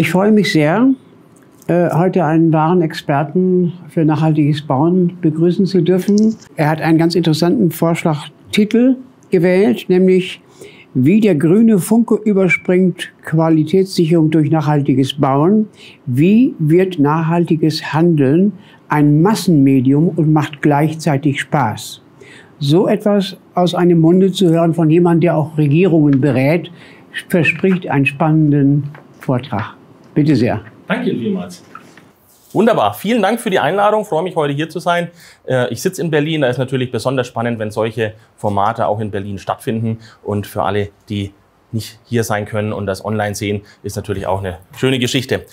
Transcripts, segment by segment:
Ich freue mich sehr, äh, heute einen wahren Experten für nachhaltiges Bauen begrüßen zu dürfen. Er hat einen ganz interessanten Vorschlagtitel gewählt, nämlich wie der grüne Funke überspringt Qualitätssicherung durch nachhaltiges Bauen. Wie wird nachhaltiges Handeln ein Massenmedium und macht gleichzeitig Spaß? So etwas aus einem Munde zu hören von jemandem, der auch Regierungen berät, verspricht einen spannenden Vortrag. Bitte sehr. Danke vielmals. Wunderbar. Vielen Dank für die Einladung. Ich freue mich, heute hier zu sein. Äh, ich sitze in Berlin. Da ist natürlich besonders spannend, wenn solche Formate auch in Berlin stattfinden. Und für alle, die nicht hier sein können und das online sehen, ist natürlich auch eine schöne Geschichte.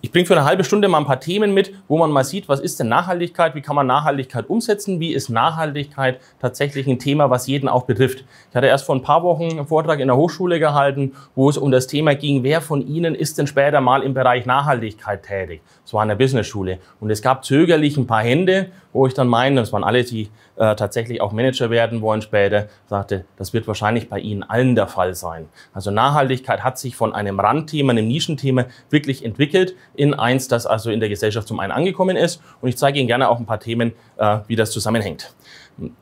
Ich bringe für eine halbe Stunde mal ein paar Themen mit, wo man mal sieht, was ist denn Nachhaltigkeit, wie kann man Nachhaltigkeit umsetzen, wie ist Nachhaltigkeit tatsächlich ein Thema, was jeden auch betrifft. Ich hatte erst vor ein paar Wochen einen Vortrag in der Hochschule gehalten, wo es um das Thema ging, wer von Ihnen ist denn später mal im Bereich Nachhaltigkeit tätig? Das war in der Business-Schule. Und es gab zögerlich ein paar Hände, wo ich dann meine, das waren alle, die äh, tatsächlich auch Manager werden wollen später, sagte, das wird wahrscheinlich bei Ihnen allen der Fall sein. Also Nachhaltigkeit hat sich von einem Randthema, einem Nischenthema wirklich entwickelt in eins, das also in der Gesellschaft zum einen angekommen ist. Und ich zeige Ihnen gerne auch ein paar Themen, äh, wie das zusammenhängt.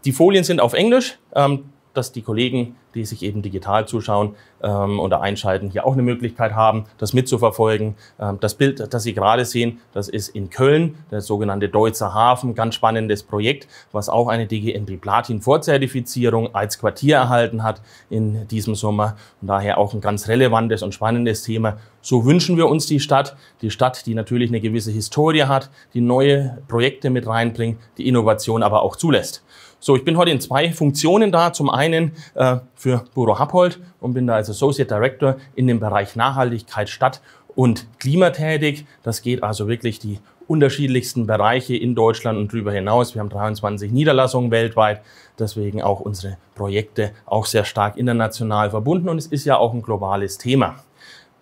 Die Folien sind auf Englisch. Ähm, dass die Kollegen, die sich eben digital zuschauen ähm, oder einschalten, hier auch eine Möglichkeit haben, das mitzuverfolgen. Ähm, das Bild, das Sie gerade sehen, das ist in Köln, der sogenannte Deutzer Hafen, ganz spannendes Projekt, was auch eine DGNB Platin Vorzertifizierung als Quartier erhalten hat in diesem Sommer und daher auch ein ganz relevantes und spannendes Thema. So wünschen wir uns die Stadt, die Stadt, die natürlich eine gewisse Historie hat, die neue Projekte mit reinbringt, die Innovation aber auch zulässt. So, ich bin heute in zwei Funktionen da. Zum einen äh, für Büro Happold und bin da als Associate Director in dem Bereich Nachhaltigkeit, Stadt und Klima tätig. Das geht also wirklich die unterschiedlichsten Bereiche in Deutschland und darüber hinaus. Wir haben 23 Niederlassungen weltweit, deswegen auch unsere Projekte auch sehr stark international verbunden und es ist ja auch ein globales Thema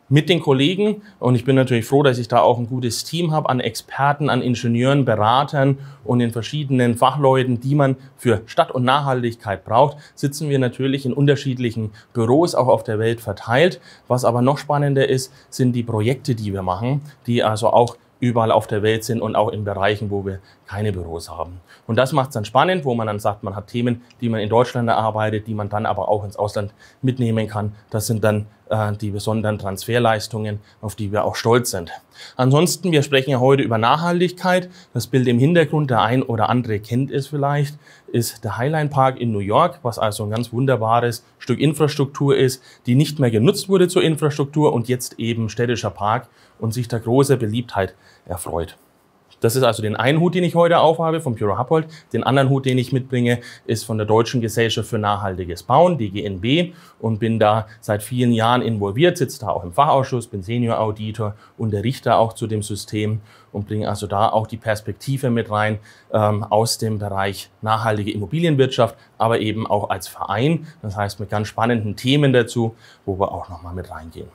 mit den Kollegen. Und ich bin natürlich froh, dass ich da auch ein gutes Team habe an Experten, an Ingenieuren, Beratern und den verschiedenen Fachleuten, die man für Stadt- und Nachhaltigkeit braucht. Sitzen wir natürlich in unterschiedlichen Büros auch auf der Welt verteilt. Was aber noch spannender ist, sind die Projekte, die wir machen, die also auch überall auf der Welt sind und auch in Bereichen, wo wir keine Büros haben. Und das macht es dann spannend, wo man dann sagt, man hat Themen, die man in Deutschland erarbeitet, die man dann aber auch ins Ausland mitnehmen kann. Das sind dann äh, die besonderen Transferleistungen, auf die wir auch stolz sind. Ansonsten, wir sprechen ja heute über Nachhaltigkeit. Das Bild im Hintergrund, der ein oder andere kennt es vielleicht, ist der Highline Park in New York, was also ein ganz wunderbares Stück Infrastruktur ist, die nicht mehr genutzt wurde zur Infrastruktur und jetzt eben städtischer Park und sich der große Beliebtheit erfreut. Das ist also den einen Hut, den ich heute aufhabe vom Pyro Happold. Den anderen Hut, den ich mitbringe, ist von der Deutschen Gesellschaft für nachhaltiges Bauen, DGNB, und bin da seit vielen Jahren involviert, sitze da auch im Fachausschuss, bin Senior Auditor, unterrichte auch zu dem System und bringe also da auch die Perspektive mit rein ähm, aus dem Bereich nachhaltige Immobilienwirtschaft, aber eben auch als Verein. Das heißt mit ganz spannenden Themen dazu, wo wir auch nochmal mit reingehen.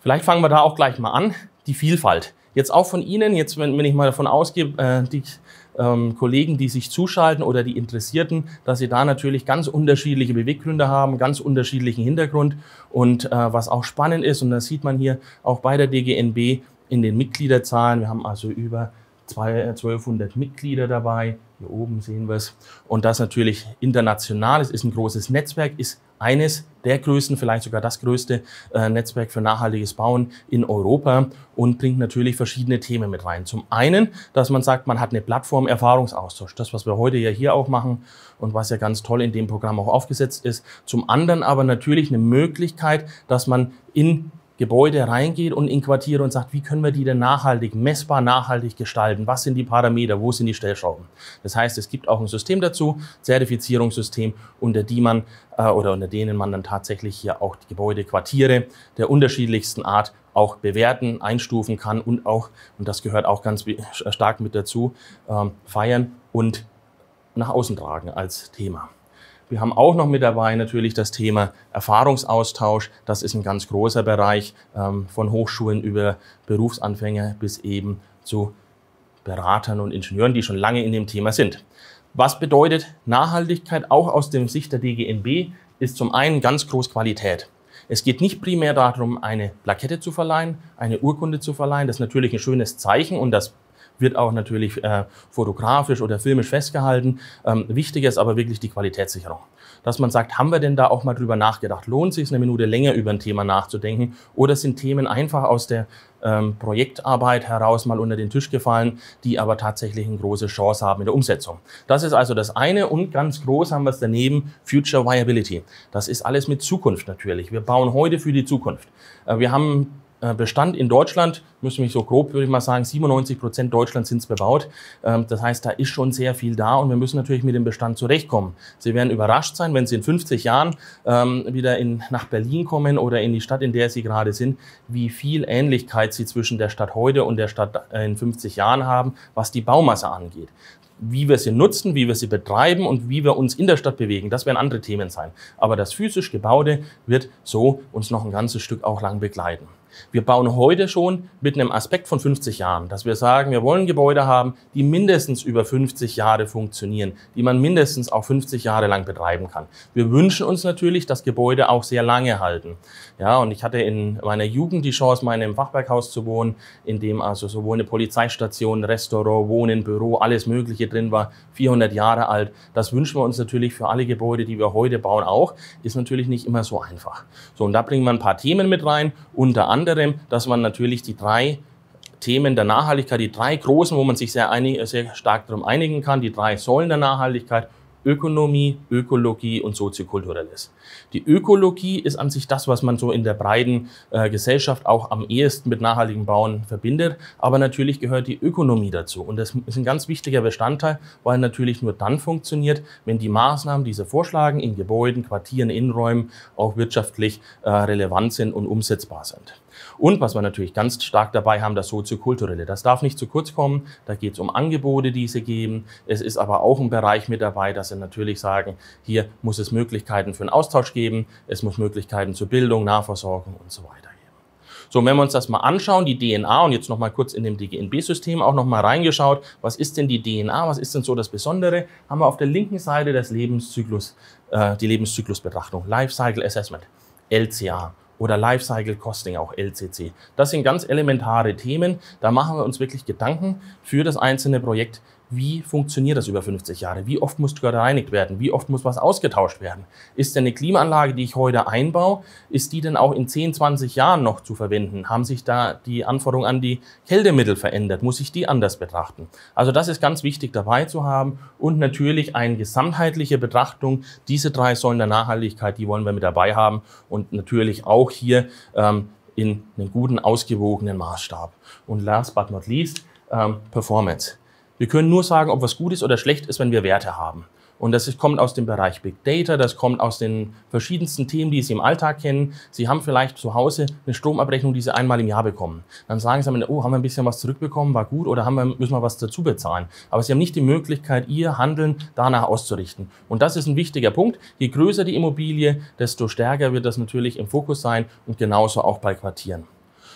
Vielleicht fangen wir da auch gleich mal an. Die Vielfalt jetzt auch von Ihnen, jetzt wenn, wenn ich mal davon ausgehe, äh, die ähm, Kollegen, die sich zuschalten oder die Interessierten, dass sie da natürlich ganz unterschiedliche Beweggründe haben, ganz unterschiedlichen Hintergrund und äh, was auch spannend ist und das sieht man hier auch bei der DGNB in den Mitgliederzahlen. Wir haben also über 1200 äh, Mitglieder dabei, hier oben sehen wir es. Und das natürlich international. Es ist ein großes Netzwerk, ist eines der größten, vielleicht sogar das größte äh, Netzwerk für nachhaltiges Bauen in Europa und bringt natürlich verschiedene Themen mit rein. Zum einen, dass man sagt, man hat eine Plattform Erfahrungsaustausch, das, was wir heute ja hier auch machen und was ja ganz toll in dem Programm auch aufgesetzt ist. Zum anderen aber natürlich eine Möglichkeit, dass man in Gebäude reingeht und in Quartiere und sagt, wie können wir die denn nachhaltig, messbar nachhaltig gestalten? Was sind die Parameter? Wo sind die Stellschrauben? Das heißt, es gibt auch ein System dazu, Zertifizierungssystem, unter die man äh, oder unter denen man dann tatsächlich hier auch die Gebäude, Quartiere der unterschiedlichsten Art auch bewerten, einstufen kann und auch, und das gehört auch ganz stark mit dazu, ähm, feiern und nach außen tragen als Thema. Wir haben auch noch mit dabei natürlich das Thema Erfahrungsaustausch. Das ist ein ganz großer Bereich ähm, von Hochschulen über Berufsanfänger bis eben zu Beratern und Ingenieuren, die schon lange in dem Thema sind. Was bedeutet Nachhaltigkeit auch aus dem Sicht der DGNB? Ist zum einen ganz groß Qualität. Es geht nicht primär darum, eine Plakette zu verleihen, eine Urkunde zu verleihen. Das ist natürlich ein schönes Zeichen und das wird auch natürlich äh, fotografisch oder filmisch festgehalten. Ähm, wichtiger ist aber wirklich die Qualitätssicherung. Dass man sagt, haben wir denn da auch mal drüber nachgedacht? Lohnt es sich eine Minute länger über ein Thema nachzudenken? Oder sind Themen einfach aus der ähm, Projektarbeit heraus mal unter den Tisch gefallen, die aber tatsächlich eine große Chance haben in der Umsetzung? Das ist also das eine. Und ganz groß haben wir es daneben, Future Viability. Das ist alles mit Zukunft natürlich. Wir bauen heute für die Zukunft. Äh, wir haben äh, Bestand in Deutschland, müsste mich so grob, würde ich mal sagen, 97 Prozent Deutschlands sind bebaut. Ähm, das heißt, da ist schon sehr viel da und wir müssen natürlich mit dem Bestand zurechtkommen. Sie werden überrascht sein, wenn Sie in 50 Jahren ähm, wieder in, nach Berlin kommen oder in die Stadt, in der Sie gerade sind, wie viel Ähnlichkeit Sie zwischen der Stadt heute und der Stadt äh, in 50 Jahren haben, was die Baumasse angeht wie wir sie nutzen, wie wir sie betreiben und wie wir uns in der Stadt bewegen. Das werden andere Themen sein. Aber das physisch Gebaute wird so uns noch ein ganzes Stück auch lang begleiten. Wir bauen heute schon mit einem Aspekt von 50 Jahren, dass wir sagen, wir wollen Gebäude haben, die mindestens über 50 Jahre funktionieren, die man mindestens auch 50 Jahre lang betreiben kann. Wir wünschen uns natürlich, dass Gebäude auch sehr lange halten. Ja, und ich hatte in meiner Jugend die Chance, mal in einem Fachwerkhaus zu wohnen, in dem also sowohl eine Polizeistation, Restaurant, Wohnen, Büro, alles Mögliche drin war, 400 Jahre alt. Das wünschen wir uns natürlich für alle Gebäude, die wir heute bauen, auch. Ist natürlich nicht immer so einfach. So, und da bringen wir ein paar Themen mit rein, unter anderem anderem, dass man natürlich die drei Themen der Nachhaltigkeit, die drei großen, wo man sich sehr, einig, sehr stark darum einigen kann, die drei Säulen der Nachhaltigkeit, Ökonomie, Ökologie und Soziokulturelles. Die Ökologie ist an sich das, was man so in der breiten äh, Gesellschaft auch am ehesten mit nachhaltigem Bauen verbindet. Aber natürlich gehört die Ökonomie dazu. Und das ist ein ganz wichtiger Bestandteil, weil natürlich nur dann funktioniert, wenn die Maßnahmen, die sie vorschlagen, in Gebäuden, Quartieren, Innenräumen auch wirtschaftlich äh, relevant sind und umsetzbar sind. Und was wir natürlich ganz stark dabei haben, das Soziokulturelle. Das darf nicht zu kurz kommen. Da geht es um Angebote, die sie geben. Es ist aber auch ein Bereich mit dabei, dass sie natürlich sagen, hier muss es Möglichkeiten für einen Austausch geben. Es muss Möglichkeiten zur Bildung, Nahversorgung und so weiter. So, wenn wir uns das mal anschauen, die DNA und jetzt nochmal kurz in dem DGNB-System auch nochmal reingeschaut, was ist denn die DNA, was ist denn so das Besondere, haben wir auf der linken Seite das Lebenszyklus, äh, die Lebenszyklusbetrachtung, Lifecycle Assessment, LCA oder Lifecycle Costing, auch LCC. Das sind ganz elementare Themen. Da machen wir uns wirklich Gedanken für das einzelne Projekt, wie funktioniert das über 50 Jahre? Wie oft muss gereinigt werden? Wie oft muss was ausgetauscht werden? Ist denn eine Klimaanlage, die ich heute einbaue, ist die denn auch in 10, 20 Jahren noch zu verwenden? Haben sich da die Anforderungen an die Kältemittel verändert? Muss ich die anders betrachten? Also das ist ganz wichtig dabei zu haben und natürlich eine gesamtheitliche Betrachtung. Diese drei Säulen der Nachhaltigkeit, die wollen wir mit dabei haben und natürlich auch hier ähm, in einem guten, ausgewogenen Maßstab. Und last but not least, ähm, Performance. Wir können nur sagen, ob was gut ist oder schlecht ist, wenn wir Werte haben. Und das kommt aus dem Bereich Big Data, das kommt aus den verschiedensten Themen, die Sie im Alltag kennen. Sie haben vielleicht zu Hause eine Stromabrechnung, die Sie einmal im Jahr bekommen. Dann sagen Sie am Ende, oh, haben wir ein bisschen was zurückbekommen, war gut oder haben wir, müssen wir was dazu bezahlen. Aber Sie haben nicht die Möglichkeit, Ihr Handeln danach auszurichten. Und das ist ein wichtiger Punkt. Je größer die Immobilie, desto stärker wird das natürlich im Fokus sein und genauso auch bei Quartieren.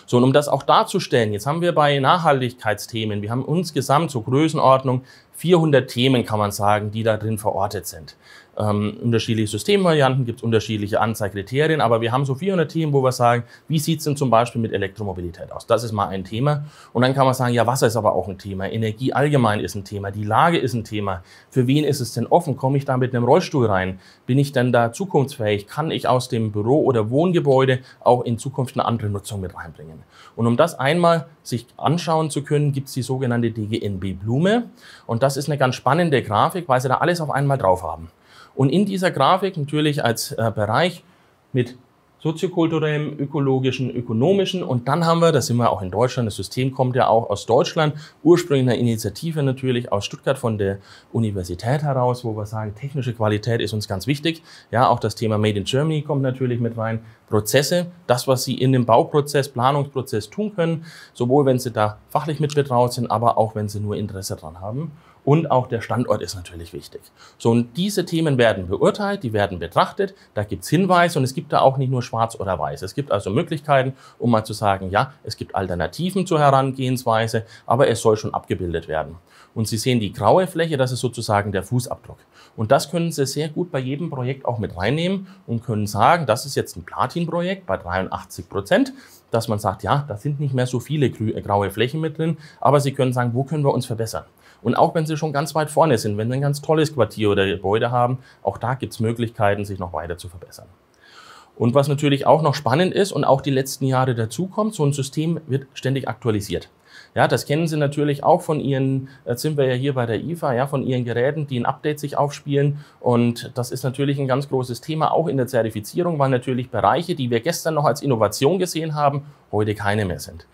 So, und um das auch darzustellen, jetzt haben wir bei Nachhaltigkeitsthemen, wir haben insgesamt zur Größenordnung 400 Themen, kann man sagen, die da drin verortet sind ähm, unterschiedliche Systemvarianten, gibt es unterschiedliche Anzahlkriterien, aber wir haben so 400 Themen, wo wir sagen, wie sieht es denn zum Beispiel mit Elektromobilität aus? Das ist mal ein Thema. Und dann kann man sagen, ja, Wasser ist aber auch ein Thema, Energie allgemein ist ein Thema, die Lage ist ein Thema. Für wen ist es denn offen? Komme ich da mit einem Rollstuhl rein? Bin ich denn da zukunftsfähig? Kann ich aus dem Büro oder Wohngebäude auch in Zukunft eine andere Nutzung mit reinbringen? Und um das einmal sich anschauen zu können, gibt es die sogenannte DGNB Blume. Und das ist eine ganz spannende Grafik, weil sie da alles auf einmal drauf haben. Und in dieser Grafik natürlich als äh, Bereich mit soziokulturellem, ökologischen, ökonomischen. Und dann haben wir, da sind wir auch in Deutschland, das System kommt ja auch aus Deutschland, ursprünglich einer Initiative natürlich aus Stuttgart von der Universität heraus, wo wir sagen, technische Qualität ist uns ganz wichtig. Ja, auch das Thema Made in Germany kommt natürlich mit rein. Prozesse, das, was Sie in dem Bauprozess, Planungsprozess tun können, sowohl wenn Sie da fachlich mit betraut sind, aber auch wenn Sie nur Interesse dran haben und auch der Standort ist natürlich wichtig. So, und diese Themen werden beurteilt, die werden betrachtet, da gibt's Hinweise und es gibt da auch nicht nur schwarz oder weiß. Es gibt also Möglichkeiten, um mal zu sagen, ja, es gibt Alternativen zur Herangehensweise, aber es soll schon abgebildet werden. Und Sie sehen die graue Fläche, das ist sozusagen der Fußabdruck. Und das können Sie sehr gut bei jedem Projekt auch mit reinnehmen und können sagen, das ist jetzt ein Platin-Projekt bei 83 Prozent dass man sagt, ja, da sind nicht mehr so viele äh, graue Flächen mit drin, aber Sie können sagen, wo können wir uns verbessern? Und auch wenn Sie schon ganz weit vorne sind, wenn Sie ein ganz tolles Quartier oder Gebäude haben, auch da gibt es Möglichkeiten, sich noch weiter zu verbessern. Und was natürlich auch noch spannend ist und auch die letzten Jahre dazukommt, so ein System wird ständig aktualisiert. Ja, das kennen Sie natürlich auch von Ihren, äh, jetzt sind wir ja hier bei der IFA, ja, von Ihren Geräten, die ein Update sich aufspielen. Und das ist natürlich ein ganz großes Thema, auch in der Zertifizierung, weil natürlich Bereiche, die wir gestern noch als Innovation gesehen haben, heute keine mehr sind.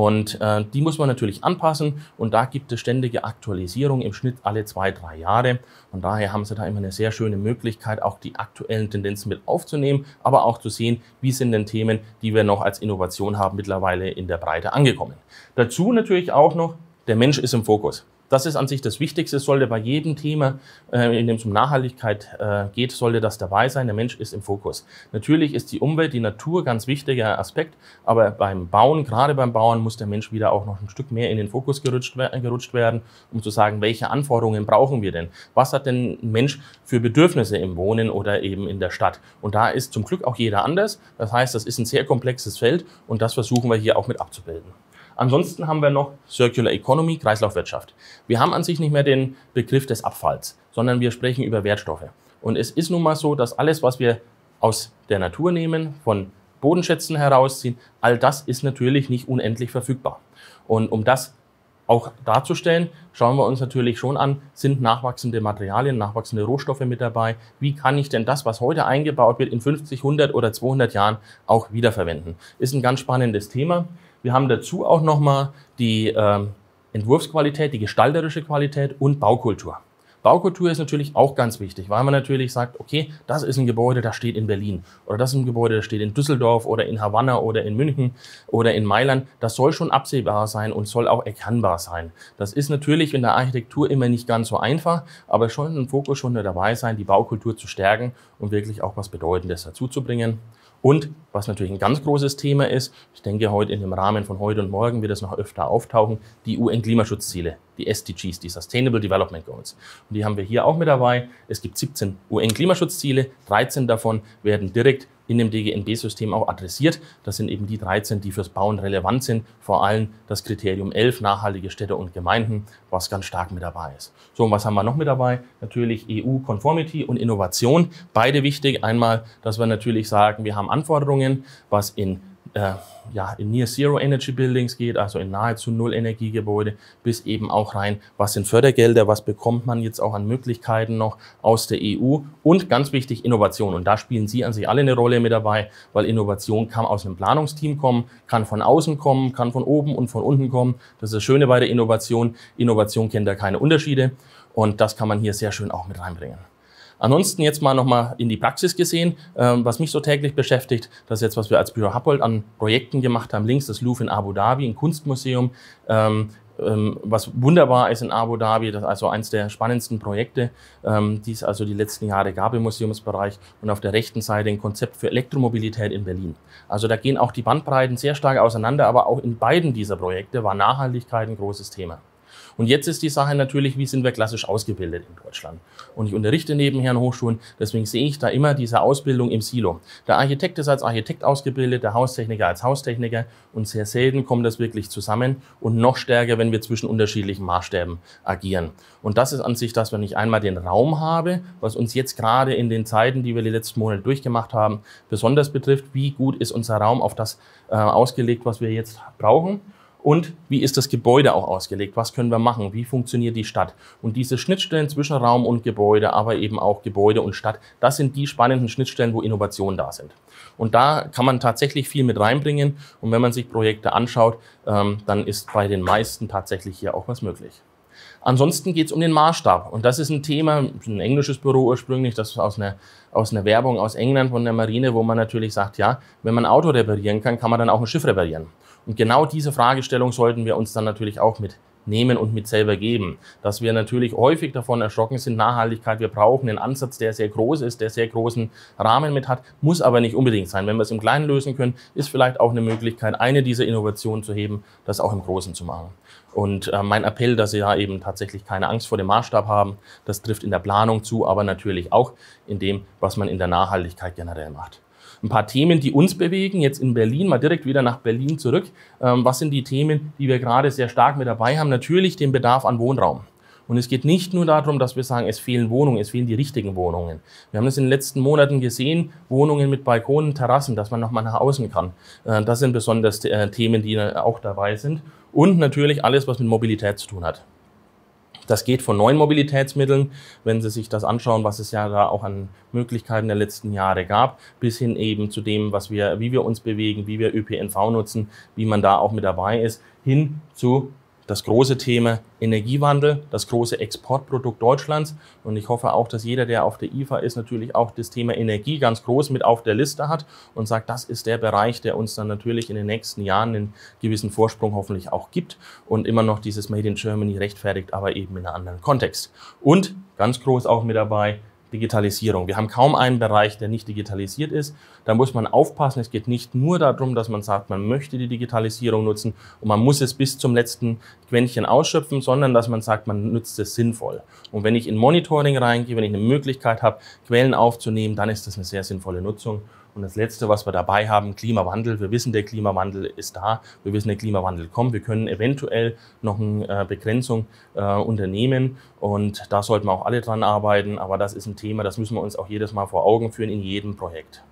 Und äh, die muss man natürlich anpassen und da gibt es ständige Aktualisierung im Schnitt alle zwei, drei Jahre. Und daher haben Sie da immer eine sehr schöne Möglichkeit, auch die aktuellen Tendenzen mit aufzunehmen, aber auch zu sehen, wie sind denn Themen, die wir noch als Innovation haben, mittlerweile in der Breite angekommen. Dazu natürlich auch noch, der Mensch ist im Fokus. Das ist an sich das Wichtigste, sollte bei jedem Thema, äh, in dem es um Nachhaltigkeit äh, geht, sollte das dabei sein. Der Mensch ist im Fokus. Natürlich ist die Umwelt, die Natur ganz wichtiger Aspekt, aber beim Bauen, gerade beim Bauen, muss der Mensch wieder auch noch ein Stück mehr in den Fokus gerutscht, gerutscht werden, um zu sagen, welche Anforderungen brauchen wir denn? Was hat denn ein Mensch für Bedürfnisse im Wohnen oder eben in der Stadt? Und da ist zum Glück auch jeder anders. Das heißt, das ist ein sehr komplexes Feld und das versuchen wir hier auch mit abzubilden. Ansonsten haben wir noch Circular Economy, Kreislaufwirtschaft. Wir haben an sich nicht mehr den Begriff des Abfalls, sondern wir sprechen über Wertstoffe. Und es ist nun mal so, dass alles, was wir aus der Natur nehmen, von Bodenschätzen herausziehen, all das ist natürlich nicht unendlich verfügbar. Und um das auch darzustellen, schauen wir uns natürlich schon an, sind nachwachsende Materialien, nachwachsende Rohstoffe mit dabei? Wie kann ich denn das, was heute eingebaut wird, in 50, 100 oder 200 Jahren auch wiederverwenden? Ist ein ganz spannendes Thema. Wir haben dazu auch nochmal die ähm, Entwurfsqualität, die gestalterische Qualität und Baukultur. Baukultur ist natürlich auch ganz wichtig, weil man natürlich sagt, okay, das ist ein Gebäude, das steht in Berlin oder das ist ein Gebäude, das steht in Düsseldorf oder in Havanna oder in München oder in Mailand. Das soll schon absehbar sein und soll auch erkennbar sein. Das ist natürlich in der Architektur immer nicht ganz so einfach, aber schon ein Fokus schon dabei sein, die Baukultur zu stärken und wirklich auch was Bedeutendes dazu zu bringen. Und was natürlich ein ganz großes Thema ist, ich denke heute in dem Rahmen von heute und morgen wird es noch öfter auftauchen, die UN-Klimaschutzziele, die SDGs, die Sustainable Development Goals. Und die haben wir hier auch mit dabei. Es gibt 17 UN-Klimaschutzziele, 13 davon werden direkt in dem DGNB-System auch adressiert. Das sind eben die 13, die fürs Bauen relevant sind. Vor allem das Kriterium 11, nachhaltige Städte und Gemeinden, was ganz stark mit dabei ist. So, und was haben wir noch mit dabei? Natürlich EU-Conformity und Innovation. Beide wichtig. Einmal, dass wir natürlich sagen, wir haben Anforderungen, was in äh, ja, in Near Zero Energy Buildings geht, also in nahezu Null Energiegebäude, bis eben auch rein, was sind Fördergelder, was bekommt man jetzt auch an Möglichkeiten noch aus der EU und ganz wichtig Innovation. Und da spielen Sie an sich alle eine Rolle mit dabei, weil Innovation kann aus einem Planungsteam kommen, kann von außen kommen, kann von oben und von unten kommen. Das ist das Schöne bei der Innovation. Innovation kennt da keine Unterschiede und das kann man hier sehr schön auch mit reinbringen. Ansonsten jetzt mal nochmal in die Praxis gesehen, ähm, was mich so täglich beschäftigt, das ist jetzt, was wir als Büro Happold an Projekten gemacht haben. Links das Louvre in Abu Dhabi, ein Kunstmuseum. Ähm, ähm was wunderbar ist in Abu Dhabi, das ist also eines der spannendsten Projekte, ähm, die es also die letzten Jahre gab im Museumsbereich und auf der rechten Seite ein Konzept für Elektromobilität in Berlin. Also da gehen auch die Bandbreiten sehr stark auseinander, aber auch in beiden dieser Projekte war Nachhaltigkeit ein großes Thema. Und jetzt ist die Sache natürlich, wie sind wir klassisch ausgebildet in Deutschland? Und ich unterrichte nebenher in Hochschulen, deswegen sehe ich da immer diese Ausbildung im Silo. Der Architekt ist als Architekt ausgebildet, der Haustechniker als Haustechniker und sehr selten kommt das wirklich zusammen und noch stärker, wenn wir zwischen unterschiedlichen Maßstäben agieren. Und das ist an sich, das, wenn ich einmal den Raum habe, was uns jetzt gerade in den Zeiten, die wir die letzten Monate durchgemacht haben, besonders betrifft, wie gut ist unser Raum auf das äh, ausgelegt, was wir jetzt brauchen und wie ist das Gebäude auch ausgelegt? Was können wir machen? Wie funktioniert die Stadt? Und diese Schnittstellen zwischen Raum und Gebäude, aber eben auch Gebäude und Stadt, das sind die spannenden Schnittstellen, wo Innovationen da sind. Und da kann man tatsächlich viel mit reinbringen. Und wenn man sich Projekte anschaut, ähm, dann ist bei den meisten tatsächlich hier auch was möglich. Ansonsten geht es um den Maßstab. Und das ist ein Thema, ein englisches Büro ursprünglich, das ist aus einer, aus einer Werbung aus England von der Marine, wo man natürlich sagt, ja, wenn man ein Auto reparieren kann, kann man dann auch ein Schiff reparieren. Und genau diese Fragestellung sollten wir uns dann natürlich auch mitnehmen und mit selber geben. Dass wir natürlich häufig davon erschrocken sind, Nachhaltigkeit, wir brauchen einen Ansatz, der sehr groß ist, der sehr großen Rahmen mit hat, muss aber nicht unbedingt sein. Wenn wir es im Kleinen lösen können, ist vielleicht auch eine Möglichkeit, eine dieser Innovationen zu heben, das auch im Großen zu machen. Und äh, mein Appell, dass Sie da eben tatsächlich keine Angst vor dem Maßstab haben, das trifft in der Planung zu, aber natürlich auch in dem, was man in der Nachhaltigkeit generell macht ein paar Themen, die uns bewegen, jetzt in Berlin, mal direkt wieder nach Berlin zurück. Ähm, was sind die Themen, die wir gerade sehr stark mit dabei haben? Natürlich den Bedarf an Wohnraum. Und es geht nicht nur darum, dass wir sagen, es fehlen Wohnungen, es fehlen die richtigen Wohnungen. Wir haben das in den letzten Monaten gesehen, Wohnungen mit Balkonen, Terrassen, dass man nochmal nach außen kann. Äh, das sind besonders äh, Themen, die äh, auch dabei sind. Und natürlich alles, was mit Mobilität zu tun hat. Das geht von neuen Mobilitätsmitteln, wenn Sie sich das anschauen, was es ja da auch an Möglichkeiten der letzten Jahre gab, bis hin eben zu dem, was wir, wie wir uns bewegen, wie wir ÖPNV nutzen, wie man da auch mit dabei ist, hin zu das große Thema Energiewandel, das große Exportprodukt Deutschlands. Und ich hoffe auch, dass jeder, der auf der IFA ist, natürlich auch das Thema Energie ganz groß mit auf der Liste hat und sagt, das ist der Bereich, der uns dann natürlich in den nächsten Jahren einen gewissen Vorsprung hoffentlich auch gibt und immer noch dieses Made in Germany rechtfertigt, aber eben in einem anderen Kontext. Und ganz groß auch mit dabei Digitalisierung. Wir haben kaum einen Bereich, der nicht digitalisiert ist. Da muss man aufpassen. Es geht nicht nur darum, dass man sagt, man möchte die Digitalisierung nutzen und man muss es bis zum letzten Quäntchen ausschöpfen, sondern dass man sagt, man nutzt es sinnvoll. Und wenn ich in Monitoring reingehe, wenn ich eine Möglichkeit habe, Quellen aufzunehmen, dann ist das eine sehr sinnvolle Nutzung. Und das Letzte, was wir dabei haben, Klimawandel. Wir wissen, der Klimawandel ist da. Wir wissen, der Klimawandel kommt. Wir können eventuell noch eine äh, Begrenzung äh, unternehmen. Und da sollten wir auch alle dran arbeiten. Aber das ist ein Thema, das müssen wir uns auch jedes Mal vor Augen führen in jedem Projekt.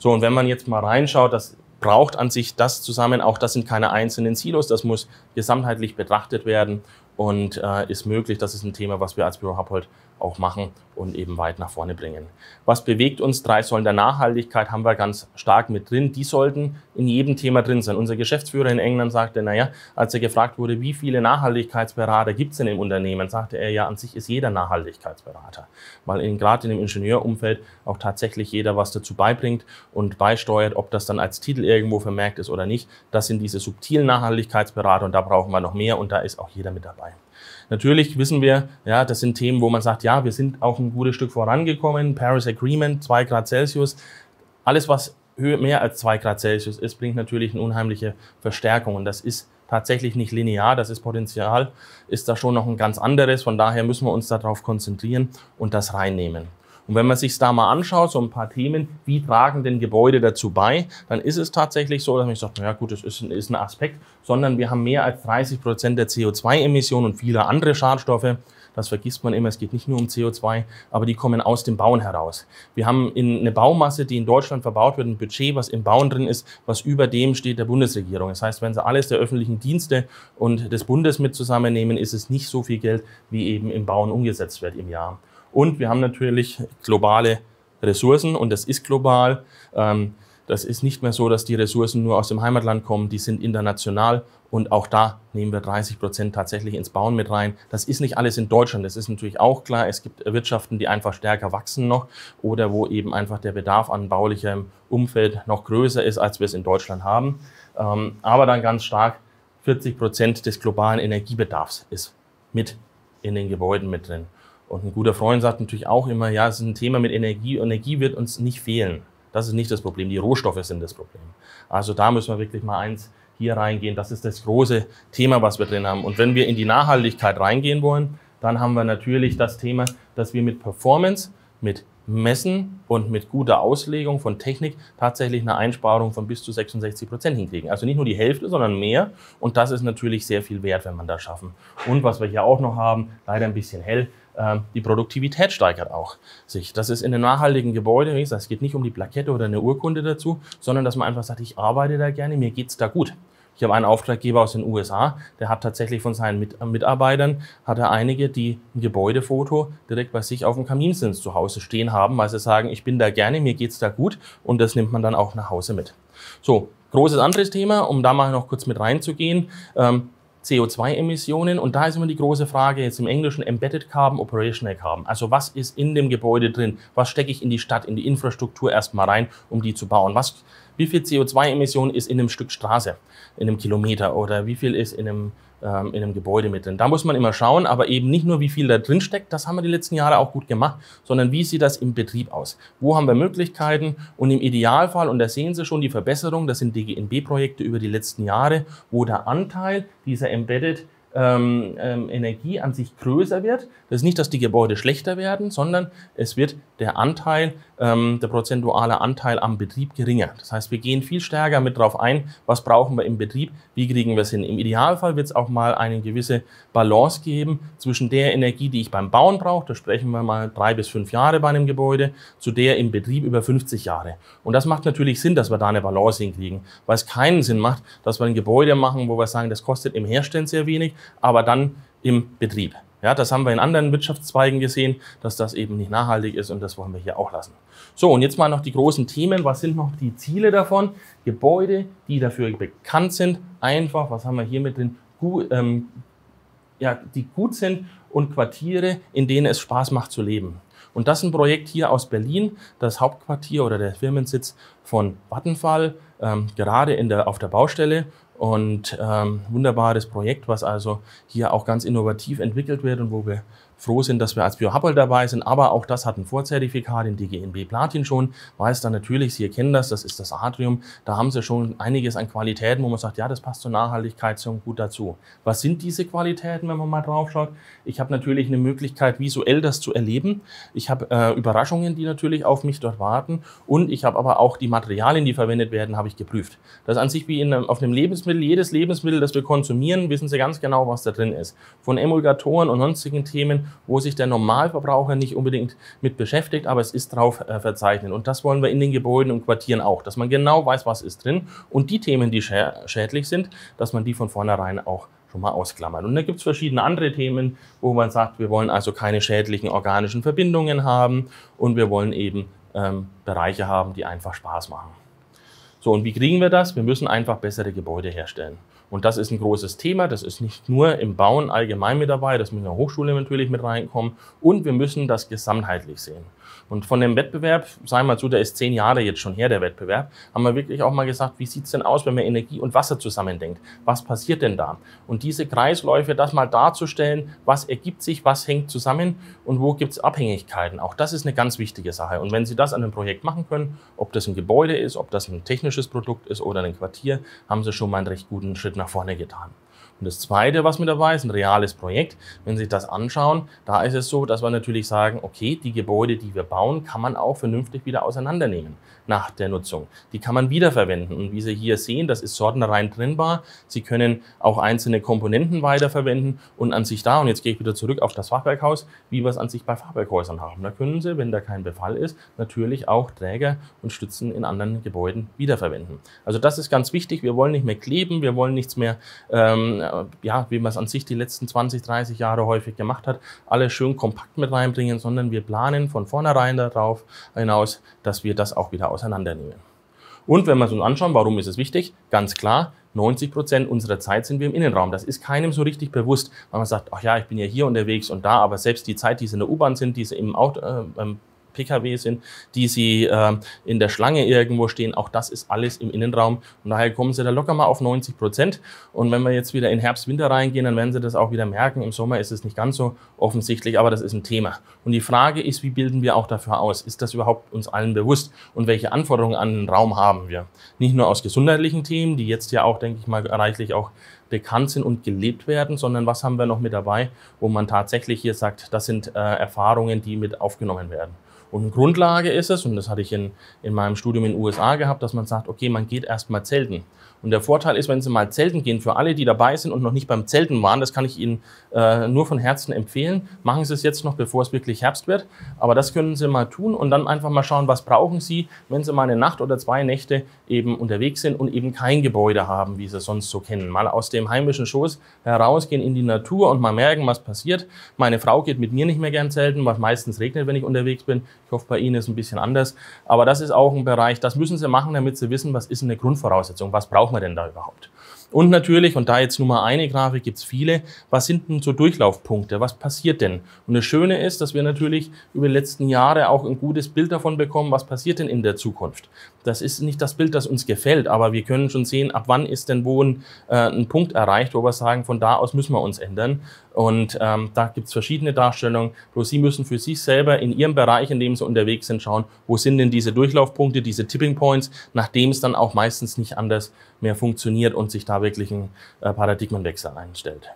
So, und wenn man jetzt mal reinschaut, das braucht an sich das zusammen. Auch das sind keine einzelnen Silos. Das muss gesamtheitlich betrachtet werden und äh, ist möglich. Das ist ein Thema, was wir als Büro Happold auch machen und eben weit nach vorne bringen. Was bewegt uns? Drei Säulen der Nachhaltigkeit haben wir ganz stark mit drin. Die sollten in jedem Thema drin sein. Unser Geschäftsführer in England sagte, naja, als er gefragt wurde, wie viele Nachhaltigkeitsberater gibt es denn im Unternehmen, sagte er, ja, an sich ist jeder Nachhaltigkeitsberater, weil in, gerade in dem Ingenieurumfeld auch tatsächlich jeder was dazu beibringt und beisteuert, ob das dann als Titel irgendwo vermerkt ist oder nicht. Das sind diese subtilen Nachhaltigkeitsberater und da brauchen wir noch mehr und da ist auch jeder mit dabei. Natürlich wissen wir, ja, das sind Themen, wo man sagt, ja, wir sind auch ein gutes Stück vorangekommen. Paris Agreement, 2 Grad Celsius. Alles, was mehr als 2 Grad Celsius ist, bringt natürlich eine unheimliche Verstärkung. Und das ist tatsächlich nicht linear, das ist Potenzial, ist da schon noch ein ganz anderes. Von daher müssen wir uns darauf konzentrieren und das reinnehmen. Und wenn man sich da mal anschaut, so ein paar Themen, wie tragen denn Gebäude dazu bei, dann ist es tatsächlich so, dass man sagt, naja gut, das ist ein, ist ein Aspekt, sondern wir haben mehr als 30 Prozent der CO2-Emissionen und viele andere Schadstoffe. Das vergisst man immer, es geht nicht nur um CO2, aber die kommen aus dem Bauen heraus. Wir haben in, eine Baumasse, die in Deutschland verbaut wird, ein Budget, was im Bauen drin ist, was über dem steht der Bundesregierung. Das heißt, wenn Sie alles der öffentlichen Dienste und des Bundes mit zusammennehmen, ist es nicht so viel Geld, wie eben im Bauen umgesetzt wird im Jahr. Und wir haben natürlich globale Ressourcen und das ist global. Ähm, das ist nicht mehr so, dass die Ressourcen nur aus dem Heimatland kommen, die sind international und auch da nehmen wir 30 Prozent tatsächlich ins Bauen mit rein. Das ist nicht alles in Deutschland, das ist natürlich auch klar. Es gibt Wirtschaften, die einfach stärker wachsen noch oder wo eben einfach der Bedarf an baulichem Umfeld noch größer ist, als wir es in Deutschland haben. Ähm, aber dann ganz stark 40 Prozent des globalen Energiebedarfs ist mit in den Gebäuden mit drin. Und ein guter Freund sagt natürlich auch immer, ja, es ist ein Thema mit Energie. Energie wird uns nicht fehlen. Das ist nicht das Problem. Die Rohstoffe sind das Problem. Also da müssen wir wirklich mal eins hier reingehen. Das ist das große Thema, was wir drin haben. Und wenn wir in die Nachhaltigkeit reingehen wollen, dann haben wir natürlich das Thema, dass wir mit Performance, mit Messen und mit guter Auslegung von Technik tatsächlich eine Einsparung von bis zu 66 Prozent hinkriegen. Also nicht nur die Hälfte, sondern mehr. Und das ist natürlich sehr viel wert, wenn man das schaffen. Und was wir hier auch noch haben, leider ein bisschen hell, ähm, die Produktivität steigert auch sich. Das ist in einem nachhaltigen Gebäude, wie gesagt, es geht nicht um die Plakette oder eine Urkunde dazu, sondern dass man einfach sagt, ich arbeite da gerne, mir geht's da gut. Ich habe einen Auftraggeber aus den USA, der hat tatsächlich von seinen Mit äh, Mitarbeitern, hat er einige, die ein Gebäudefoto direkt bei sich auf dem Kaminsims zu Hause stehen haben, weil sie sagen, ich bin da gerne, mir geht's da gut und das nimmt man dann auch nach Hause mit. So, großes anderes Thema, um da mal noch kurz mit reinzugehen. Ähm, CO2-Emissionen. Und da ist immer die große Frage, jetzt im Englischen Embedded Carbon, Operational Carbon. Also was ist in dem Gebäude drin? Was stecke ich in die Stadt, in die Infrastruktur erstmal rein, um die zu bauen? Was, wie viel CO2-Emissionen ist in einem Stück Straße, in einem Kilometer oder wie viel ist in einem ähm, in einem Gebäude mit drin. Da muss man immer schauen, aber eben nicht nur, wie viel da drin steckt, das haben wir die letzten Jahre auch gut gemacht, sondern wie sieht das im Betrieb aus? Wo haben wir Möglichkeiten? Und im Idealfall, und da sehen Sie schon die Verbesserung, das sind DGNB-Projekte über die letzten Jahre, wo der Anteil dieser Embedded ähm, ähm, Energie an sich größer wird. Das ist nicht, dass die Gebäude schlechter werden, sondern es wird der Anteil, ähm, der prozentuale Anteil am Betrieb geringer. Das heißt, wir gehen viel stärker mit drauf ein, was brauchen wir im Betrieb, wie kriegen wir es hin. Im Idealfall wird es auch mal eine gewisse Balance geben zwischen der Energie, die ich beim Bauen brauche, da sprechen wir mal drei bis fünf Jahre bei einem Gebäude, zu der im Betrieb über 50 Jahre. Und das macht natürlich Sinn, dass wir da eine Balance hinkriegen, weil es keinen Sinn macht, dass wir ein Gebäude machen, wo wir sagen, das kostet im Herstellen sehr wenig, aber dann im Betrieb. Ja, das haben wir in anderen Wirtschaftszweigen gesehen, dass das eben nicht nachhaltig ist und das wollen wir hier auch lassen. So, und jetzt mal noch die großen Themen. Was sind noch die Ziele davon? Gebäude, die dafür bekannt sind, einfach, was haben wir hier mit den, ähm, ja, die gut sind und Quartiere, in denen es Spaß macht zu leben. Und das ist ein Projekt hier aus Berlin, das Hauptquartier oder der Firmensitz von Vattenfall, ähm, gerade in der, auf der Baustelle. Und ähm, wunderbares Projekt, was also hier auch ganz innovativ entwickelt wird und wo wir froh sind, dass wir als BioHubble dabei sind. Aber auch das hat ein Vorzertifikat im DGNB Platin schon. Weiß dann natürlich, Sie kennen das, das ist das Atrium. Da haben Sie schon einiges an Qualitäten, wo man sagt, ja, das passt zur Nachhaltigkeit so gut dazu. Was sind diese Qualitäten, wenn man mal drauf schaut? Ich habe natürlich eine Möglichkeit, visuell das zu erleben. Ich habe äh, Überraschungen, die natürlich auf mich dort warten. Und ich habe aber auch die Materialien, die verwendet werden, habe ich geprüft. Das ist an sich wie in, auf einem Lebensmittel. Jedes Lebensmittel, das wir konsumieren, wissen Sie ganz genau, was da drin ist. Von Emulgatoren und sonstigen Themen wo sich der Normalverbraucher nicht unbedingt mit beschäftigt, aber es ist drauf äh, verzeichnet. Und das wollen wir in den Gebäuden und Quartieren auch, dass man genau weiß, was ist drin und die Themen, die schä schädlich sind, dass man die von vornherein auch schon mal ausklammert. Und da gibt es verschiedene andere Themen, wo man sagt, wir wollen also keine schädlichen organischen Verbindungen haben und wir wollen eben ähm, Bereiche haben, die einfach Spaß machen. So, und wie kriegen wir das? Wir müssen einfach bessere Gebäude herstellen. Und das ist ein großes Thema. Das ist nicht nur im Bauen allgemein mit dabei, das müssen in der Hochschule natürlich mit reinkommen. Und wir müssen das gesamtheitlich sehen. Und von dem Wettbewerb, sei mal so, der ist zehn Jahre jetzt schon her, der Wettbewerb, haben wir wirklich auch mal gesagt, wie sieht's denn aus, wenn man Energie und Wasser zusammendenkt? Was passiert denn da? Und diese Kreisläufe, das mal darzustellen, was ergibt sich, was hängt zusammen und wo gibt's Abhängigkeiten? Auch das ist eine ganz wichtige Sache. Und wenn Sie das an einem Projekt machen können, ob das ein Gebäude ist, ob das ein technisches Produkt ist oder ein Quartier, haben Sie schon mal einen recht guten Schritt nach vorne getan. Und das Zweite, was mit dabei ist, ein reales Projekt. Wenn Sie sich das anschauen, da ist es so, dass wir natürlich sagen, okay, die Gebäude, die wir bauen, kann man auch vernünftig wieder auseinandernehmen nach der Nutzung. Die kann man wiederverwenden. Und wie Sie hier sehen, das ist sortenrein trennbar. Sie können auch einzelne Komponenten weiterverwenden und an sich da, und jetzt gehe ich wieder zurück auf das Fachwerkhaus, wie wir es an sich bei Fachwerkhäusern haben. Da können Sie, wenn da kein Befall ist, natürlich auch Träger und Stützen in anderen Gebäuden wiederverwenden. Also das ist ganz wichtig. Wir wollen nicht mehr kleben, wir wollen nichts mehr, ähm, ja, wie man es an sich die letzten 20, 30 Jahre häufig gemacht hat, alles schön kompakt mit reinbringen, sondern wir planen von vornherein darauf hinaus, dass wir das auch wieder auseinandernehmen. Und wenn wir uns anschauen, warum ist es wichtig? Ganz klar, 90 Prozent unserer Zeit sind wir im Innenraum. Das ist keinem so richtig bewusst, weil man sagt, ach ja, ich bin ja hier unterwegs und da, aber selbst die Zeit, die sie in der U-Bahn sind, die sie im Auto, äh, ähm, Pkw sind, die sie äh, in der Schlange irgendwo stehen. Auch das ist alles im Innenraum. Und daher kommen sie da locker mal auf 90 Prozent. Und wenn wir jetzt wieder in Herbst, Winter reingehen, dann werden sie das auch wieder merken. Im Sommer ist es nicht ganz so offensichtlich, aber das ist ein Thema. Und die Frage ist, wie bilden wir auch dafür aus? Ist das überhaupt uns allen bewusst? Und welche Anforderungen an den Raum haben wir? Nicht nur aus gesundheitlichen Themen, die jetzt ja auch, denke ich mal, reichlich auch bekannt sind und gelebt werden, sondern was haben wir noch mit dabei, wo man tatsächlich hier sagt, das sind äh, Erfahrungen, die mit aufgenommen werden. Und Grundlage ist es, und das hatte ich in, in meinem Studium in den USA gehabt, dass man sagt, okay, man geht erstmal zelten. Und der Vorteil ist, wenn Sie mal zelten gehen, für alle, die dabei sind und noch nicht beim Zelten waren, das kann ich Ihnen äh, nur von Herzen empfehlen, machen Sie es jetzt noch, bevor es wirklich Herbst wird. Aber das können Sie mal tun und dann einfach mal schauen, was brauchen Sie, wenn Sie mal eine Nacht oder zwei Nächte eben unterwegs sind und eben kein Gebäude haben, wie Sie es sonst so kennen. Mal aus dem heimischen Schoß herausgehen in die Natur und mal merken, was passiert. Meine Frau geht mit mir nicht mehr gern zelten, weil es meistens regnet, wenn ich unterwegs bin. Ich hoffe, bei Ihnen ist es ein bisschen anders. Aber das ist auch ein Bereich, das müssen Sie machen, damit Sie wissen, was ist eine Grundvoraussetzung, was brauchen brauchen wir denn da überhaupt? Und natürlich, und da jetzt nur mal eine Grafik, gibt es viele, was sind denn so Durchlaufpunkte? Was passiert denn? Und das Schöne ist, dass wir natürlich über die letzten Jahre auch ein gutes Bild davon bekommen, was passiert denn in der Zukunft das ist nicht das Bild, das uns gefällt, aber wir können schon sehen, ab wann ist denn wo ein, äh, ein Punkt erreicht, wo wir sagen, von da aus müssen wir uns ändern. Und ähm, da gibt's verschiedene Darstellungen. wo Sie müssen für sich selber in Ihrem Bereich, in dem Sie unterwegs sind, schauen, wo sind denn diese Durchlaufpunkte, diese Tipping Points, nachdem es dann auch meistens nicht anders mehr funktioniert und sich da wirklich ein äh, Paradigmenwechsel einstellt.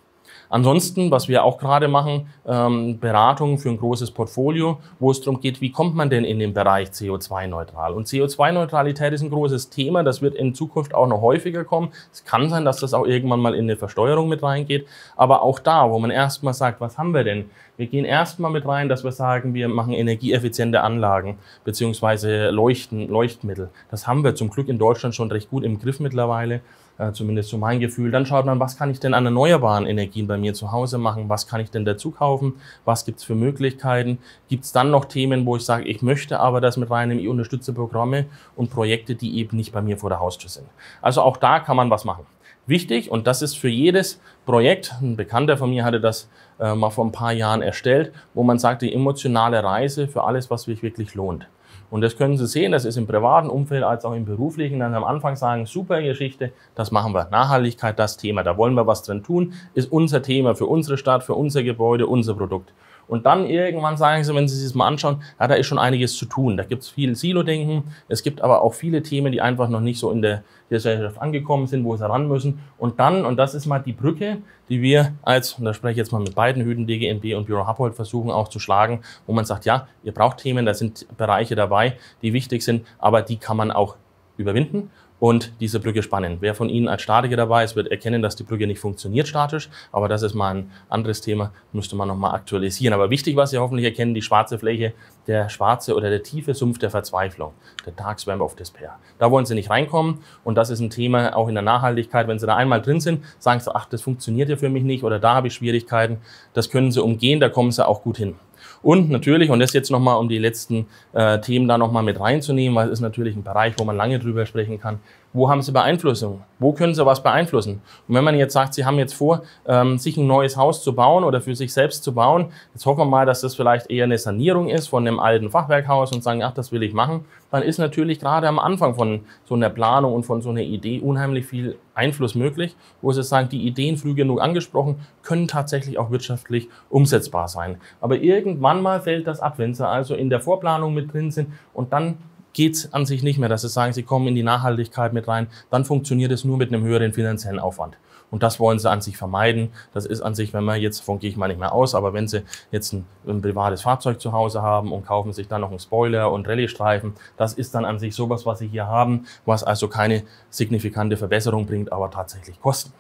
Ansonsten, was wir auch gerade machen, ähm, Beratung für ein großes Portfolio, wo es darum geht, wie kommt man denn in den Bereich CO2-neutral? Und CO2-Neutralität ist ein großes Thema, das wird in Zukunft auch noch häufiger kommen. Es kann sein, dass das auch irgendwann mal in eine Versteuerung mit reingeht. Aber auch da, wo man erstmal sagt, was haben wir denn? Wir gehen erstmal mit rein, dass wir sagen, wir machen energieeffiziente Anlagen beziehungsweise Leuchten, Leuchtmittel. Das haben wir zum Glück in Deutschland schon recht gut im Griff mittlerweile äh, zumindest so mein Gefühl. Dann schaut man, was kann ich denn an erneuerbaren Energien bei mir zu Hause machen, was kann ich denn dazu kaufen, was gibt's für Möglichkeiten. Gibt's dann noch Themen, wo ich sage, ich möchte aber das mit reinnehmen, ich unterstütze Programme und Projekte, die eben nicht bei mir vor der Haustür sind. Also auch da kann man was machen wichtig und das ist für jedes Projekt, ein Bekannter von mir hatte das äh, mal vor ein paar Jahren erstellt, wo man sagt, die emotionale Reise für alles, was sich wirklich lohnt. Und das können Sie sehen, das ist im privaten Umfeld als auch im beruflichen. Dann am Anfang sagen, super Geschichte, das machen wir. Nachhaltigkeit, das Thema, da wollen wir was drin tun, ist unser Thema für unsere Stadt, für unser Gebäude, unser Produkt. Und dann irgendwann sagen sie, wenn sie sich das mal anschauen, ja, da ist schon einiges zu tun. Da gibt es viel Silo-Denken. Es gibt aber auch viele Themen, die einfach noch nicht so in der Gesellschaft angekommen sind, wo sie ran müssen. Und dann, und das ist mal die Brücke, die wir als, und da spreche ich jetzt mal mit beiden Hüten, DGNB und Büro Happold, versuchen auch zu schlagen, wo man sagt, ja, ihr braucht Themen, da sind Bereiche dabei, die wichtig sind, aber die kann man auch überwinden und diese Brücke spannen. Wer von Ihnen als Statiker dabei ist, wird erkennen, dass die Brücke nicht funktioniert statisch, aber das ist mal ein anderes Thema, müsste man nochmal aktualisieren. Aber wichtig, was Sie hoffentlich erkennen, die schwarze Fläche, der schwarze oder der tiefe Sumpf der Verzweiflung, der Dark Swamp of Despair. Da wollen Sie nicht reinkommen und das ist ein Thema auch in der Nachhaltigkeit. Wenn Sie da einmal drin sind, sagen Sie, ach, das funktioniert ja für mich nicht oder da habe ich Schwierigkeiten. Das können Sie umgehen, da kommen Sie auch gut hin. Und natürlich, und das jetzt nochmal, um die letzten äh, Themen da nochmal mit reinzunehmen, weil es ist natürlich ein Bereich, wo man lange drüber sprechen kann, wo haben sie Beeinflussung? Wo können sie was beeinflussen? Und wenn man jetzt sagt, sie haben jetzt vor, ähm, sich ein neues Haus zu bauen oder für sich selbst zu bauen, jetzt hoffen wir mal, dass das vielleicht eher eine Sanierung ist von einem alten Fachwerkhaus und sagen, ach, das will ich machen, dann ist natürlich gerade am Anfang von so einer Planung und von so einer Idee unheimlich viel Einfluss möglich, wo sie sagen, die Ideen früh genug angesprochen, können tatsächlich auch wirtschaftlich umsetzbar sein. Aber irgendwann mal fällt das ab, wenn sie also in der Vorplanung mit drin sind und dann geht's an sich nicht mehr, dass sie sagen, sie kommen in die Nachhaltigkeit mit rein, dann funktioniert es nur mit einem höheren finanziellen Aufwand. Und das wollen sie an sich vermeiden. Das ist an sich, wenn man jetzt, von gehe ich mal nicht mehr aus, aber wenn sie jetzt ein, ein privates Fahrzeug zu Hause haben und kaufen sich dann noch einen Spoiler und Rallye-Streifen, das ist dann an sich sowas, was sie hier haben, was also keine signifikante Verbesserung bringt, aber tatsächlich Kosten.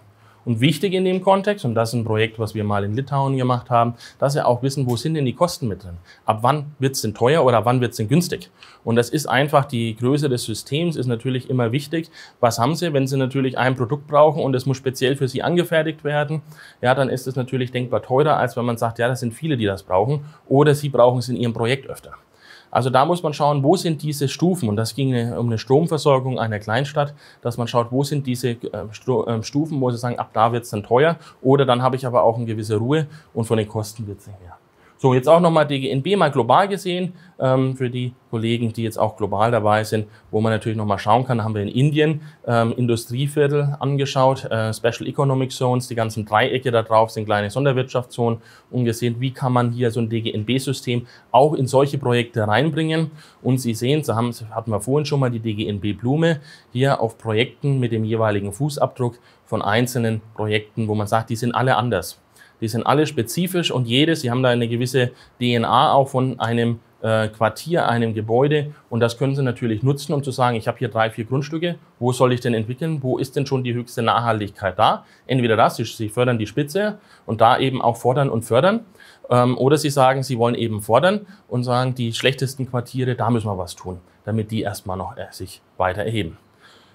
Und wichtig in dem Kontext, und das ist ein Projekt, was wir mal in Litauen gemacht haben, dass wir auch wissen, wo sind denn die Kosten mit drin? Ab wann wird es denn teuer oder wann wird es denn günstig? Und das ist einfach die Größe des Systems, ist natürlich immer wichtig. Was haben Sie, wenn Sie natürlich ein Produkt brauchen und es muss speziell für Sie angefertigt werden? Ja, dann ist es natürlich denkbar teurer, als wenn man sagt, ja, das sind viele, die das brauchen oder Sie brauchen es in Ihrem Projekt öfter. Also da muss man schauen, wo sind diese Stufen? Und das ging um eine Stromversorgung einer Kleinstadt, dass man schaut, wo sind diese ähm, ähm, Stufen, wo sie sagen, ab da wird es dann teuer oder dann habe ich aber auch eine gewisse Ruhe und von den Kosten wird es nicht mehr. So, jetzt auch nochmal DGNB mal global gesehen, ähm, für die Kollegen, die jetzt auch global dabei sind, wo man natürlich nochmal schauen kann, haben wir in Indien ähm, Industrieviertel angeschaut, äh, Special Economic Zones, die ganzen Dreiecke da drauf sind kleine Sonderwirtschaftszonen und gesehen, wie kann man hier so ein DGNB-System auch in solche Projekte reinbringen. Und Sie sehen, so haben, hatten wir vorhin schon mal die DGNB-Blume, hier auf Projekten mit dem jeweiligen Fußabdruck von einzelnen Projekten, wo man sagt, die sind alle anders. Die sind alle spezifisch und jedes, sie haben da eine gewisse DNA auch von einem äh, Quartier, einem Gebäude. Und das können Sie natürlich nutzen, um zu sagen, ich habe hier drei, vier Grundstücke, wo soll ich denn entwickeln? Wo ist denn schon die höchste Nachhaltigkeit da? Entweder das, Sie, Sie fördern die Spitze und da eben auch fordern und fördern. Ähm, oder Sie sagen, Sie wollen eben fordern und sagen, die schlechtesten Quartiere, da müssen wir was tun, damit die erstmal noch äh, sich weiter erheben.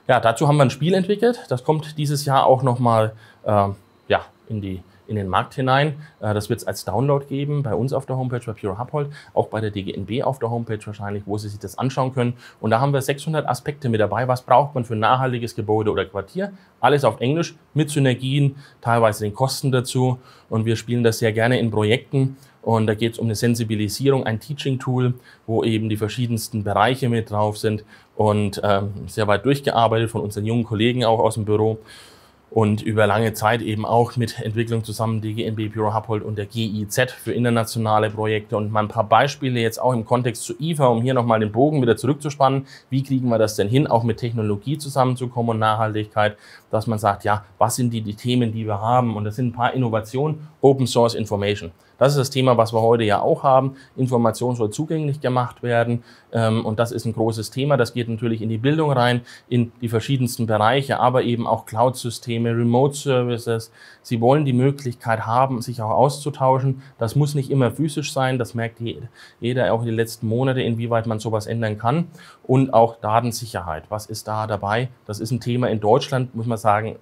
Ja, dazu haben wir ein Spiel entwickelt. Das kommt dieses Jahr auch nochmal ähm, ja, in die in den Markt hinein. Äh, das wird es als Download geben bei uns auf der Homepage bei Pure Hubhold, auch bei der DGNB auf der Homepage wahrscheinlich, wo Sie sich das anschauen können. Und da haben wir 600 Aspekte mit dabei. Was braucht man für ein nachhaltiges Gebäude oder Quartier? Alles auf Englisch mit Synergien, teilweise den Kosten dazu. Und wir spielen das sehr gerne in Projekten. Und da geht es um eine Sensibilisierung, ein Teaching-Tool, wo eben die verschiedensten Bereiche mit drauf sind und ähm, sehr weit durchgearbeitet von unseren jungen Kollegen auch aus dem Büro und über lange Zeit eben auch mit Entwicklung zusammen die GmbH Büro Hapold und der GIZ für internationale Projekte und mal ein paar Beispiele jetzt auch im Kontext zu IFA, um hier nochmal den Bogen wieder zurückzuspannen. Wie kriegen wir das denn hin, auch mit Technologie zusammenzukommen und Nachhaltigkeit, dass man sagt, ja, was sind die, die Themen, die wir haben? Und das sind ein paar Innovationen, Open Source Information. Das ist das Thema, was wir heute ja auch haben. Information soll zugänglich gemacht werden. Ähm, und das ist ein großes Thema. Das geht natürlich in die Bildung rein, in die verschiedensten Bereiche, aber eben auch Cloud-Systeme, Remote-Services. Sie wollen die Möglichkeit haben, sich auch auszutauschen. Das muss nicht immer physisch sein. Das merkt jeder auch in den letzten Monaten, inwieweit man sowas ändern kann. Und auch Datensicherheit. Was ist da dabei? Das ist ein Thema in Deutschland, muss man sagen,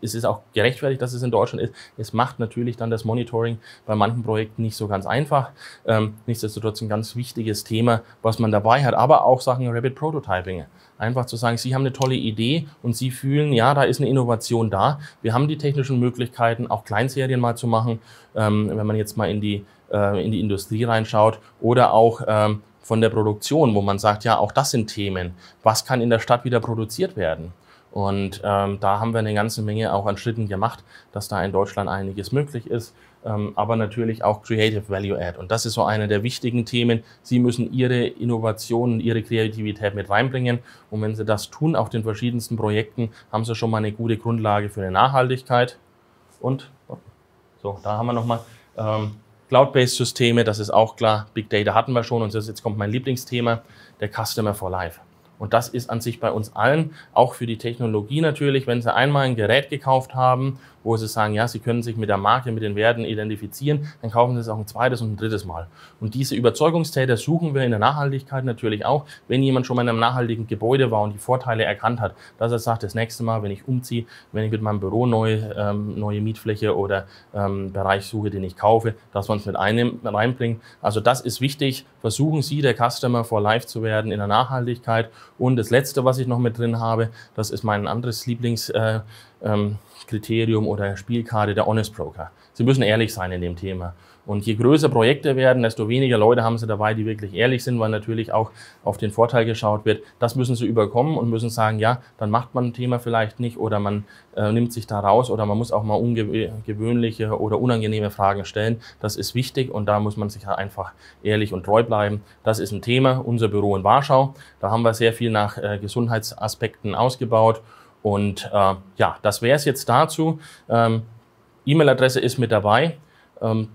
es ist auch gerechtfertigt, dass es in Deutschland ist. Es macht natürlich dann das Monitoring bei manchen Projekten nicht so ganz einfach. Ähm, nichtsdestotrotz ein ganz wichtiges Thema, was man dabei hat. Aber auch Sachen Rapid Prototyping. Einfach zu sagen, Sie haben eine tolle Idee und Sie fühlen, ja, da ist eine Innovation da. Wir haben die technischen Möglichkeiten, auch Kleinserien mal zu machen, ähm, wenn man jetzt mal in die, äh, in die Industrie reinschaut oder auch ähm, von der Produktion, wo man sagt, ja, auch das sind Themen. Was kann in der Stadt wieder produziert werden? Und ähm, da haben wir eine ganze Menge auch an Schritten gemacht, dass da in Deutschland einiges möglich ist. Ähm, aber natürlich auch Creative Value Add. Und das ist so einer der wichtigen Themen. Sie müssen Ihre Innovationen, Ihre Kreativität mit reinbringen. Und wenn Sie das tun auf den verschiedensten Projekten, haben Sie schon mal eine gute Grundlage für eine Nachhaltigkeit. Und oh, so, da haben wir nochmal. Ähm, Cloud-based Systeme, das ist auch klar. Big Data hatten wir schon und jetzt kommt mein Lieblingsthema, der Customer for Life. Und das ist an sich bei uns allen, auch für die Technologie natürlich, wenn Sie einmal ein Gerät gekauft haben wo sie sagen, ja, sie können sich mit der Marke, mit den Werten identifizieren, dann kaufen sie es auch ein zweites und ein drittes Mal. Und diese Überzeugungstäter suchen wir in der Nachhaltigkeit natürlich auch, wenn jemand schon mal in einem nachhaltigen Gebäude war und die Vorteile erkannt hat, dass er sagt, das nächste Mal, wenn ich umziehe, wenn ich mit meinem Büro neue, ähm, neue Mietfläche oder ähm, Bereich suche, den ich kaufe, dass man es mit einem reinbringt. Also das ist wichtig. Versuchen Sie, der Customer for Life zu werden in der Nachhaltigkeit. Und das Letzte, was ich noch mit drin habe, das ist mein anderes Lieblings... Äh, ähm, Kriterium oder Spielkarte der Honest Broker. Sie müssen ehrlich sein in dem Thema. Und je größer Projekte werden, desto weniger Leute haben sie dabei, die wirklich ehrlich sind, weil natürlich auch auf den Vorteil geschaut wird. Das müssen sie überkommen und müssen sagen, ja, dann macht man ein Thema vielleicht nicht oder man äh, nimmt sich da raus oder man muss auch mal ungewöhnliche oder unangenehme Fragen stellen. Das ist wichtig und da muss man sich halt einfach ehrlich und treu bleiben. Das ist ein Thema. Unser Büro in Warschau, da haben wir sehr viel nach äh, Gesundheitsaspekten ausgebaut. Und äh, ja, das wäre es jetzt dazu. Ähm, E-Mail-Adresse ist mit dabei. Ähm,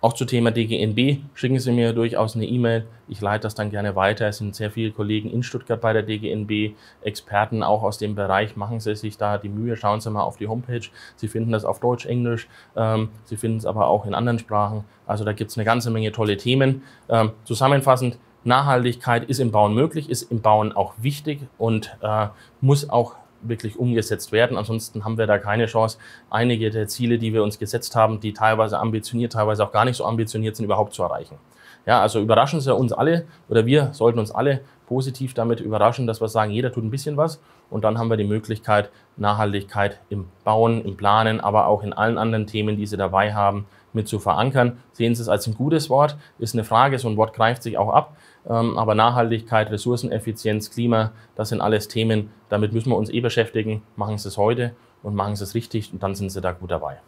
auch zu Thema DGNB schicken Sie mir durchaus eine E-Mail. Ich leite das dann gerne weiter. Es sind sehr viele Kollegen in Stuttgart bei der DGNB, Experten auch aus dem Bereich. Machen Sie sich da die Mühe, schauen Sie mal auf die Homepage. Sie finden das auf Deutsch, Englisch. Ähm, Sie finden es aber auch in anderen Sprachen. Also da gibt es eine ganze Menge tolle Themen. Ähm, zusammenfassend, Nachhaltigkeit ist im Bauen möglich, ist im Bauen auch wichtig und äh, muss auch wirklich umgesetzt werden. Ansonsten haben wir da keine Chance, einige der Ziele, die wir uns gesetzt haben, die teilweise ambitioniert, teilweise auch gar nicht so ambitioniert sind, überhaupt zu erreichen. Ja, also überraschen Sie uns alle oder wir sollten uns alle positiv damit überraschen, dass wir sagen, jeder tut ein bisschen was und dann haben wir die Möglichkeit, Nachhaltigkeit im Bauen, im Planen, aber auch in allen anderen Themen, die Sie dabei haben, mit zu verankern. Sehen Sie es als ein gutes Wort, ist eine Frage, so ein Wort greift sich auch ab. Ähm, aber Nachhaltigkeit, Ressourceneffizienz, Klima, das sind alles Themen, damit müssen wir uns eh beschäftigen. Machen Sie es heute und machen Sie es richtig und dann sind Sie da gut dabei.